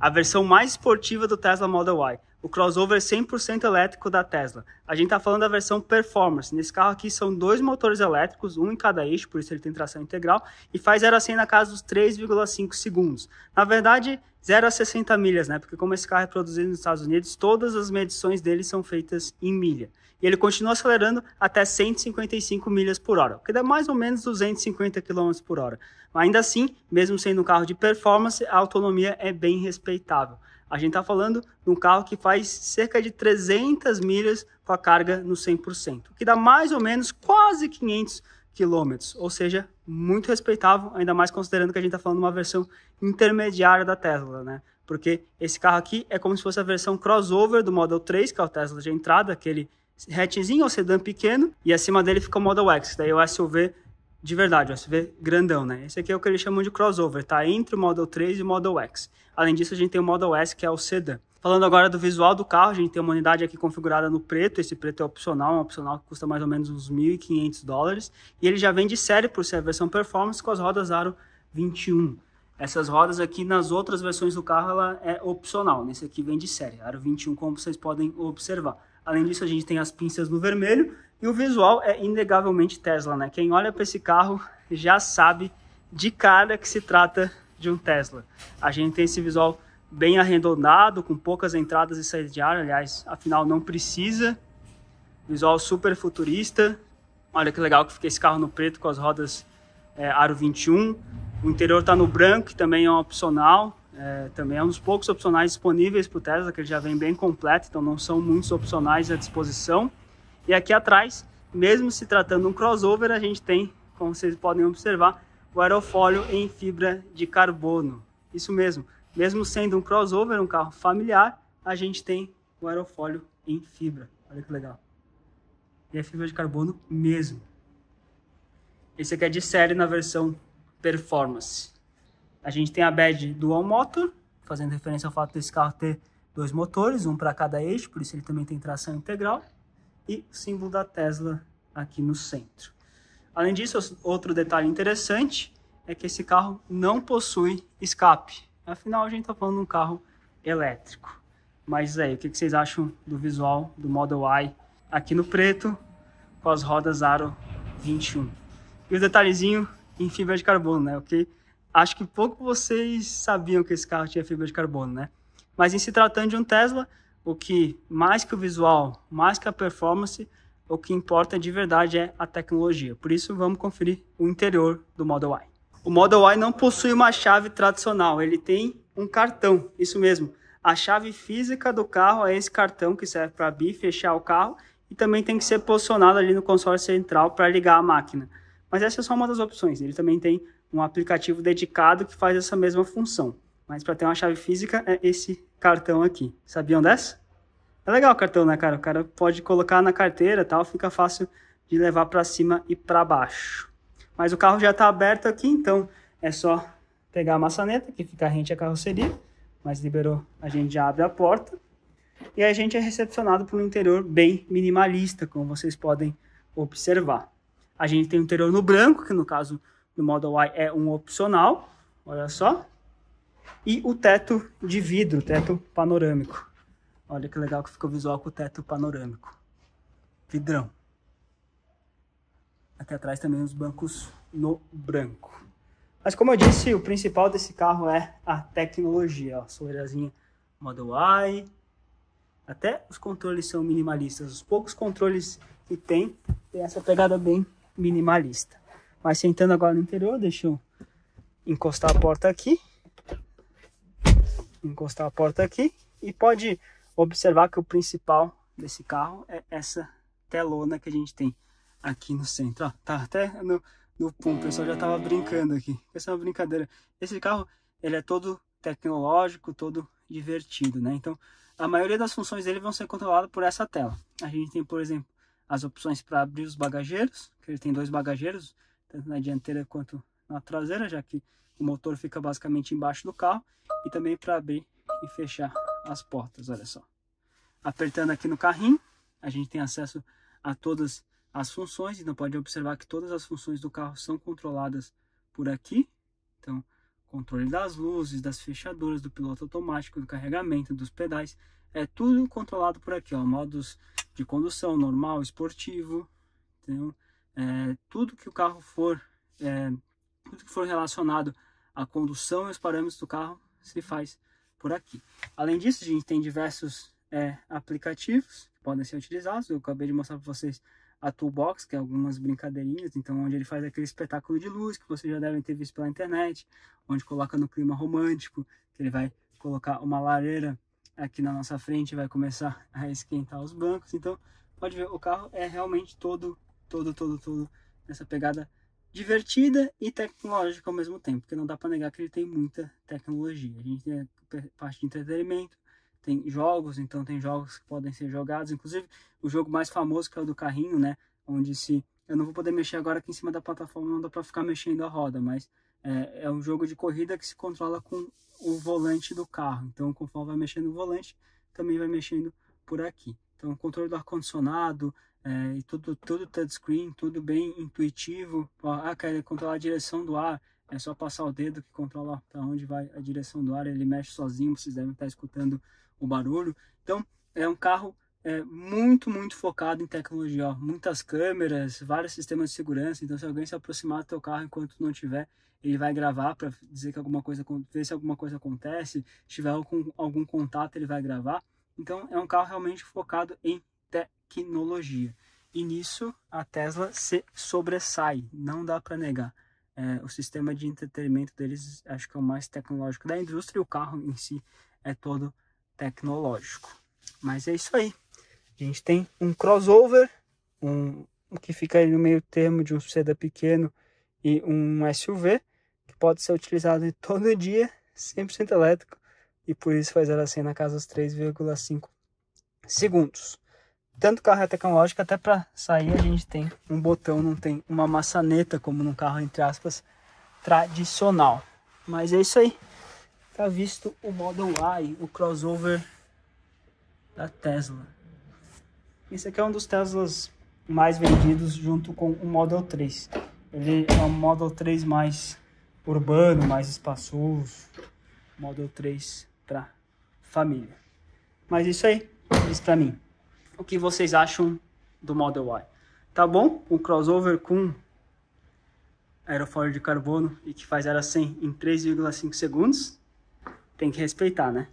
a versão mais esportiva do Tesla Model Y o crossover 100% elétrico da Tesla. A gente está falando da versão performance. Nesse carro aqui são dois motores elétricos, um em cada eixo, por isso ele tem tração integral, e faz 0 a 100 na casa dos 3,5 segundos. Na verdade, 0 a 60 milhas, né? Porque como esse carro é produzido nos Estados Unidos, todas as medições dele são feitas em milha. E ele continua acelerando até 155 milhas por hora, o que dá mais ou menos 250 km por hora. Ainda assim, mesmo sendo um carro de performance, a autonomia é bem respeitável. A gente está falando de um carro que faz cerca de 300 milhas com a carga no 100%, que dá mais ou menos quase 500 quilômetros, ou seja, muito respeitável, ainda mais considerando que a gente está falando de uma versão intermediária da Tesla, né? Porque esse carro aqui é como se fosse a versão crossover do Model 3, que é o Tesla de entrada, aquele hatchzinho ou sedã pequeno, e acima dele fica o Model X, daí é o SUV de verdade, você SUV grandão, né? Esse aqui é o que eles chamam de crossover, tá? Entre o Model 3 e o Model X. Além disso, a gente tem o Model S, que é o sedã. Falando agora do visual do carro, a gente tem uma unidade aqui configurada no preto, esse preto é opcional, é um opcional que custa mais ou menos uns 1.500 dólares, e ele já vem de série por ser a versão performance com as rodas aro 21. Essas rodas aqui nas outras versões do carro ela é opcional, nesse aqui vem de série, aro 21 como vocês podem observar. Além disso, a gente tem as pinças no vermelho e o visual é inegavelmente Tesla, né? Quem olha para esse carro já sabe de cara que se trata de um Tesla. A gente tem esse visual bem arredondado, com poucas entradas e saídas de ar, aliás, afinal não precisa. Visual super futurista. Olha que legal que fica esse carro no preto com as rodas é, aro 21. O interior está no branco, que também é um opcional. É, também é um dos poucos opcionais disponíveis para o Tesla, que ele já vem bem completo, então não são muitos opcionais à disposição. E aqui atrás, mesmo se tratando de um crossover, a gente tem, como vocês podem observar, o aerofólio em fibra de carbono. Isso mesmo, mesmo sendo um crossover, um carro familiar, a gente tem o aerofólio em fibra. Olha que legal. E é fibra de carbono mesmo. Esse aqui é de série na versão performance. A gente tem a badge Dual Motor, fazendo referência ao fato desse carro ter dois motores, um para cada eixo, por isso ele também tem tração integral, e o símbolo da Tesla aqui no centro. Além disso, outro detalhe interessante é que esse carro não possui escape. Afinal, a gente está falando de um carro elétrico. Mas aí, o que vocês acham do visual do Model Y aqui no preto, com as rodas aro 21? E o detalhezinho em fibra de carbono, né? okay? Acho que pouco vocês sabiam que esse carro tinha fibra de carbono, né? Mas em se tratando de um Tesla, o que mais que o visual, mais que a performance, o que importa de verdade é a tecnologia. Por isso, vamos conferir o interior do Model Y. O Model Y não possui uma chave tradicional, ele tem um cartão, isso mesmo. A chave física do carro é esse cartão que serve para abrir e fechar o carro e também tem que ser posicionado ali no console central para ligar a máquina. Mas essa é só uma das opções, ele também tem um aplicativo dedicado que faz essa mesma função. Mas para ter uma chave física é esse cartão aqui. Sabiam dessa? É legal o cartão, né, cara? O cara pode colocar na carteira, tal, fica fácil de levar para cima e para baixo. Mas o carro já está aberto aqui, então é só pegar a maçaneta que fica rente à carroceria, mas liberou, a gente já abre a porta. E a gente é recepcionado por um interior bem minimalista, como vocês podem observar. A gente tem o um interior no branco, que no caso do Model Y é um opcional, olha só. E o teto de vidro, teto panorâmico. Olha que legal que ficou o visual com o teto panorâmico. Vidrão. Aqui atrás também os bancos no branco. Mas como eu disse, o principal desse carro é a tecnologia. Ó, soleirazinha Model Y. Até os controles são minimalistas. Os poucos controles que tem, tem essa pegada bem minimalista. Mas sentando agora no interior, deixa eu encostar a porta aqui. Encostar a porta aqui. E pode observar que o principal desse carro é essa telona que a gente tem aqui no centro. Ó, tá até no, no pum, o pessoal já tava brincando aqui. Essa é uma brincadeira. Esse carro, ele é todo tecnológico, todo divertido, né? Então, a maioria das funções dele vão ser controladas por essa tela. A gente tem, por exemplo, as opções para abrir os bagageiros, que ele tem dois bagageiros, tanto na dianteira quanto na traseira, já que o motor fica basicamente embaixo do carro, e também para abrir e fechar as portas, olha só. Apertando aqui no carrinho, a gente tem acesso a todas as funções, então pode observar que todas as funções do carro são controladas por aqui, então controle das luzes, das fechaduras, do piloto automático, do carregamento, dos pedais, é tudo controlado por aqui, ó, modos de condução, normal, esportivo, então é, tudo que o carro for, é, tudo que for relacionado à condução e os parâmetros do carro se faz por aqui. Além disso, a gente tem diversos é, aplicativos que podem ser utilizados. Eu acabei de mostrar para vocês a Toolbox, que é algumas brincadeirinhas, então onde ele faz aquele espetáculo de luz que vocês já devem ter visto pela internet, onde coloca no clima romântico, que ele vai colocar uma lareira aqui na nossa frente e vai começar a esquentar os bancos. Então, pode ver, o carro é realmente todo todo, todo, todo nessa pegada divertida e tecnológica ao mesmo tempo, porque não dá para negar que ele tem muita tecnologia. A gente tem a parte de entretenimento, tem jogos, então tem jogos que podem ser jogados, inclusive o jogo mais famoso que é o do carrinho, né, onde se eu não vou poder mexer agora aqui em cima da plataforma, não dá para ficar mexendo a roda, mas é, é um jogo de corrida que se controla com o volante do carro. Então, conforme vai mexendo o volante, também vai mexendo por aqui. Então, controle do ar-condicionado é, e tudo, tudo touchscreen, tudo bem intuitivo. Ah, quer é controlar a direção do ar, é só passar o dedo que controla para onde vai a direção do ar, ele mexe sozinho, vocês devem estar escutando o barulho. Então, é um carro é, muito, muito focado em tecnologia, ó. muitas câmeras, vários sistemas de segurança. Então, se alguém se aproximar do teu carro enquanto não tiver, ele vai gravar para dizer que alguma coisa, ver se alguma coisa acontece. Se tiver algum, algum contato, ele vai gravar. Então é um carro realmente focado em tecnologia. E nisso a Tesla se sobressai, não dá para negar. É, o sistema de entretenimento deles acho que é o mais tecnológico da indústria e o carro em si é todo tecnológico. Mas é isso aí. A gente tem um crossover, um que fica no meio termo de um sedã pequeno e um SUV, que pode ser utilizado todo dia, 100% elétrico, e por isso faz ela ser na casa dos 3,5 segundos. Tanto carro é tecnológico, até para sair a gente tem um botão, não tem uma maçaneta como num carro, entre aspas, tradicional. Mas é isso aí. Tá visto o Model Y, o crossover da Tesla. Esse aqui é um dos Teslas mais vendidos junto com o Model 3. Ele é um Model 3 mais urbano, mais espaçoso. Model 3 pra família. Mas isso aí, diz para mim. O que vocês acham do Model Y? Tá bom? Um crossover com aerofólio de carbono e que faz era 100 em 3,5 segundos, tem que respeitar, né?